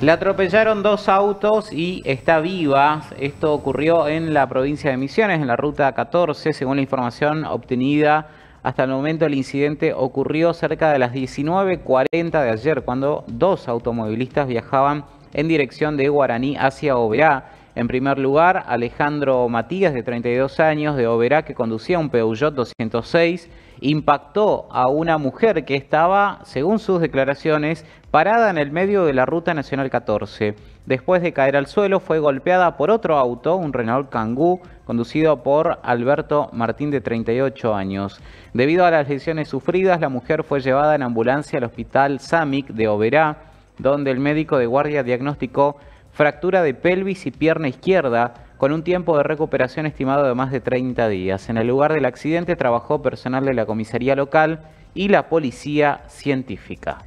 Le atropellaron dos autos y está viva. Esto ocurrió en la provincia de Misiones, en la ruta 14. Según la información obtenida hasta el momento, el incidente ocurrió cerca de las 19.40 de ayer, cuando dos automovilistas viajaban en dirección de Guaraní hacia OBA. En primer lugar, Alejandro Matías, de 32 años, de Oberá, que conducía un Peugeot 206, impactó a una mujer que estaba, según sus declaraciones, parada en el medio de la Ruta Nacional 14. Después de caer al suelo, fue golpeada por otro auto, un Renault Kangoo, conducido por Alberto Martín, de 38 años. Debido a las lesiones sufridas, la mujer fue llevada en ambulancia al hospital SAMIC de Oberá, donde el médico de guardia diagnosticó fractura de pelvis y pierna izquierda, con un tiempo de recuperación estimado de más de 30 días. En el lugar del accidente trabajó personal de la comisaría local y la policía científica.